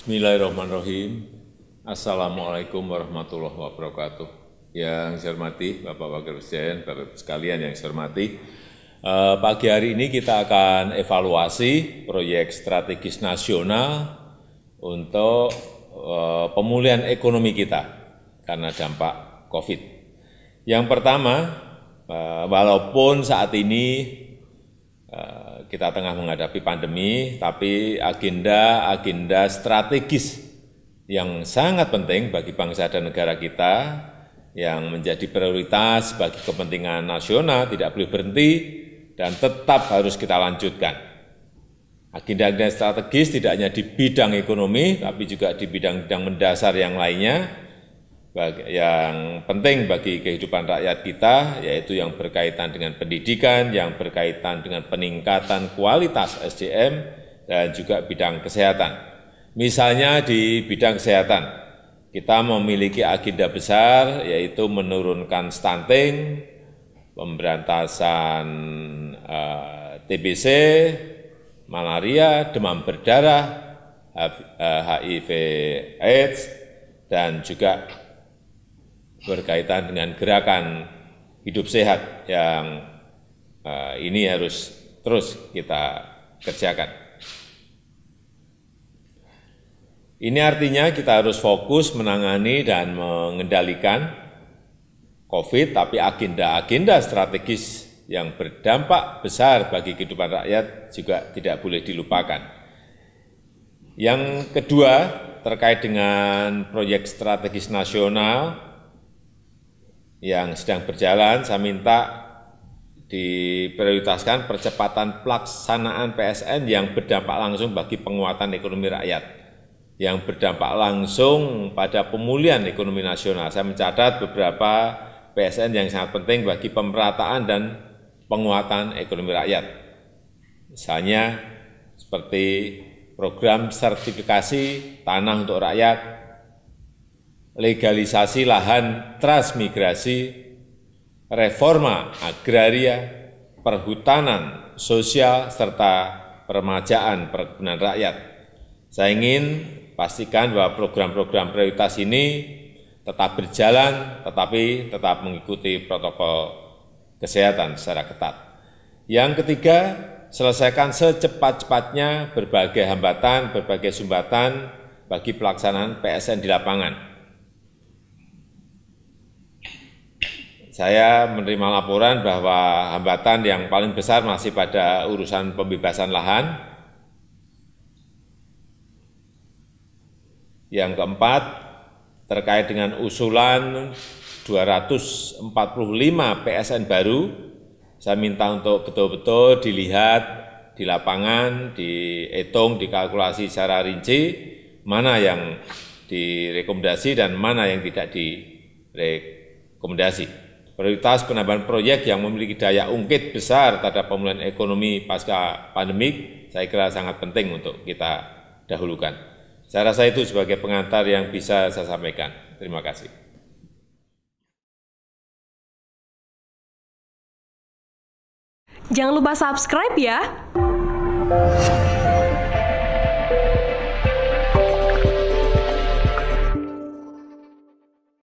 Bismillahirrahmanirrahim. Assalamualaikum warahmatullahi wabarakatuh. Yang saya hormati, Bapak Wakil Presiden, Bapak sekalian yang saya hormati, eh, pagi hari ini kita akan evaluasi proyek strategis nasional untuk eh, pemulihan ekonomi kita karena dampak COVID. Yang pertama, eh, walaupun saat ini kita tengah menghadapi pandemi, tapi agenda-agenda strategis yang sangat penting bagi bangsa dan negara kita, yang menjadi prioritas bagi kepentingan nasional, tidak boleh berhenti, dan tetap harus kita lanjutkan. Agenda-agenda strategis tidak hanya di bidang ekonomi, tapi juga di bidang-bidang mendasar yang lainnya, yang penting bagi kehidupan rakyat kita, yaitu yang berkaitan dengan pendidikan, yang berkaitan dengan peningkatan kualitas SDM, dan juga bidang kesehatan. Misalnya di bidang kesehatan, kita memiliki agenda besar, yaitu menurunkan stunting, pemberantasan eh, TBC, malaria, demam berdarah, HIV eh, AIDS, dan juga berkaitan dengan gerakan hidup sehat yang uh, ini harus terus kita kerjakan. Ini artinya kita harus fokus menangani dan mengendalikan COVID, tapi agenda-agenda strategis yang berdampak besar bagi kehidupan rakyat juga tidak boleh dilupakan. Yang kedua, terkait dengan proyek strategis nasional yang sedang berjalan, saya minta diprioritaskan percepatan pelaksanaan PSN yang berdampak langsung bagi penguatan ekonomi rakyat, yang berdampak langsung pada pemulihan ekonomi nasional. Saya mencatat beberapa PSN yang sangat penting bagi pemerataan dan penguatan ekonomi rakyat. Misalnya seperti program sertifikasi tanah untuk rakyat, legalisasi lahan transmigrasi, reforma agraria, perhutanan sosial, serta permajaan perkebunan rakyat. Saya ingin pastikan bahwa program-program prioritas ini tetap berjalan, tetapi tetap mengikuti protokol kesehatan secara ketat. Yang ketiga, selesaikan secepat-cepatnya berbagai hambatan, berbagai sumbatan bagi pelaksanaan PSN di lapangan saya menerima laporan bahwa hambatan yang paling besar masih pada urusan pembebasan lahan. Yang keempat, terkait dengan usulan 245 PSN baru, saya minta untuk betul-betul dilihat di lapangan, dihitung, dikalkulasi secara rinci, mana yang direkomendasi dan mana yang tidak direkomendasi. Prioritas penambahan proyek yang memiliki daya ungkit besar terhadap pemulihan ekonomi pasca pandemik, saya kira sangat penting untuk kita dahulukan. Saya rasa itu sebagai pengantar yang bisa saya sampaikan. Terima kasih. Jangan lupa subscribe ya.